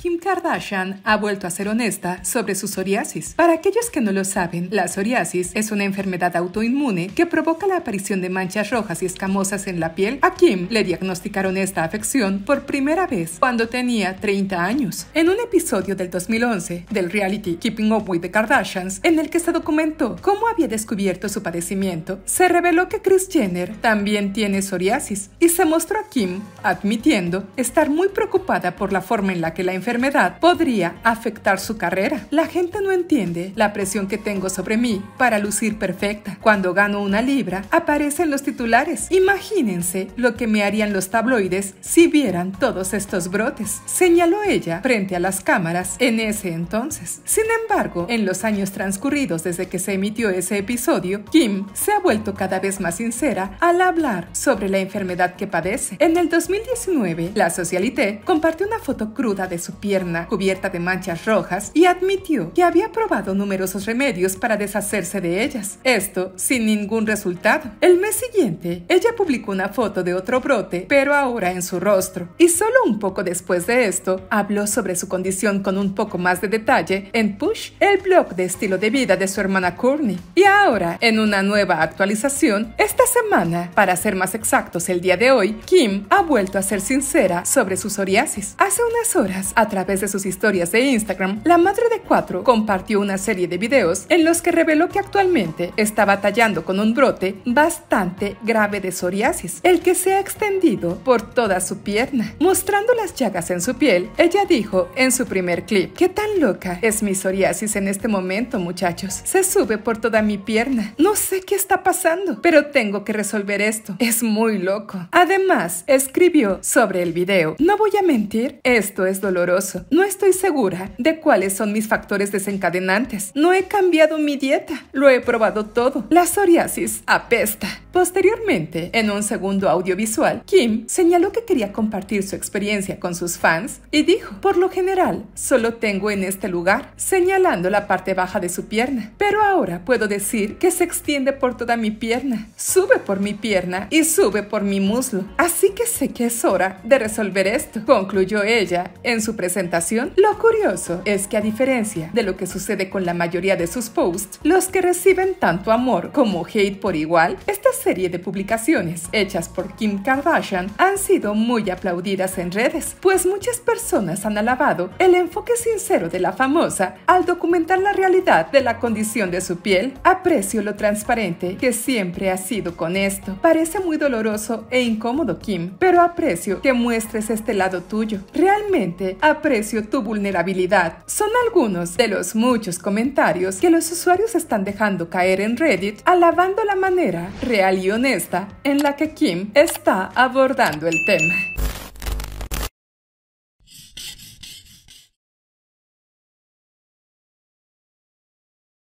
Kim Kardashian ha vuelto a ser honesta sobre su psoriasis. Para aquellos que no lo saben, la psoriasis es una enfermedad autoinmune que provoca la aparición de manchas rojas y escamosas en la piel. A Kim le diagnosticaron esta afección por primera vez cuando tenía 30 años. En un episodio del 2011 del reality Keeping Up with the Kardashians, en el que se documentó cómo había descubierto su padecimiento, se reveló que Kris Jenner también tiene psoriasis y se mostró a Kim admitiendo estar muy preocupada por la forma en la que la enfermedad enfermedad podría afectar su carrera. La gente no entiende la presión que tengo sobre mí para lucir perfecta. Cuando gano una libra, aparecen los titulares. Imagínense lo que me harían los tabloides si vieran todos estos brotes, señaló ella frente a las cámaras en ese entonces. Sin embargo, en los años transcurridos desde que se emitió ese episodio, Kim se ha vuelto cada vez más sincera al hablar sobre la enfermedad que padece. En el 2019, la socialité compartió una foto cruda de su pierna cubierta de manchas rojas y admitió que había probado numerosos remedios para deshacerse de ellas, esto sin ningún resultado. El mes siguiente, ella publicó una foto de otro brote, pero ahora en su rostro, y solo un poco después de esto, habló sobre su condición con un poco más de detalle en Push, el blog de estilo de vida de su hermana Courtney. Y ahora, en una nueva actualización, esta semana, para ser más exactos el día de hoy, Kim ha vuelto a ser sincera sobre su psoriasis. Hace unas horas, a a través de sus historias de Instagram, la madre de cuatro compartió una serie de videos en los que reveló que actualmente está batallando con un brote bastante grave de psoriasis, el que se ha extendido por toda su pierna. Mostrando las llagas en su piel, ella dijo en su primer clip, ¿qué tan loca es mi psoriasis en este momento muchachos? Se sube por toda mi pierna. No sé qué está pasando, pero tengo que resolver esto. Es muy loco. Además, escribió sobre el video, no voy a mentir, esto es doloroso no estoy segura de cuáles son mis factores desencadenantes. No he cambiado mi dieta. Lo he probado todo. La psoriasis apesta. Posteriormente, en un segundo audiovisual, Kim señaló que quería compartir su experiencia con sus fans y dijo, por lo general, solo tengo en este lugar, señalando la parte baja de su pierna, pero ahora puedo decir que se extiende por toda mi pierna, sube por mi pierna y sube por mi muslo, así que sé que es hora de resolver esto, concluyó ella en su presentación presentación? Lo curioso es que a diferencia de lo que sucede con la mayoría de sus posts, los que reciben tanto amor como hate por igual, esta serie de publicaciones hechas por Kim Kardashian han sido muy aplaudidas en redes, pues muchas personas han alabado el enfoque sincero de la famosa al documentar la realidad de la condición de su piel. Aprecio lo transparente que siempre ha sido con esto. Parece muy doloroso e incómodo Kim, pero aprecio que muestres este lado tuyo. Realmente aprecio tu vulnerabilidad. Son algunos de los muchos comentarios que los usuarios están dejando caer en Reddit alabando la manera real y honesta en la que Kim está abordando el tema.